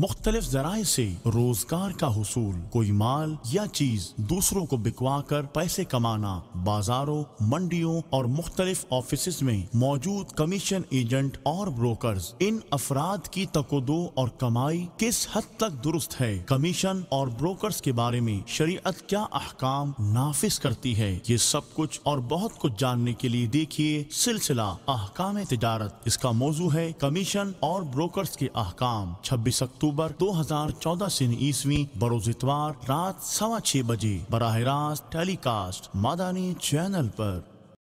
मुख्तलिफ जराए से रोजगार का हसूल कोई माल या चीज दूसरों को बिकवा कर पैसे कमाना बाजारों मंडियों और मुख्तलिफ ऑफिस में मौजूद कमीशन एजेंट और ब्रोकर इन अफराद की तकोदो और कमाई किस हद तक दुरुस्त है कमीशन और ब्रोकर के बारे में शरीय क्या अहकाम नाफिज करती है ये सब कुछ और बहुत कुछ जानने के लिए देखिए सिलसिला अहकाम तजारत इसका मौजू है कमीशन और ब्रोकर के अहकाम छब्बीस अक्टूबर 2014 से ईस्वी बरोज इतवार रात सवा छह बजे बराह रास्त टेलीकास्ट मादानी चैनल पर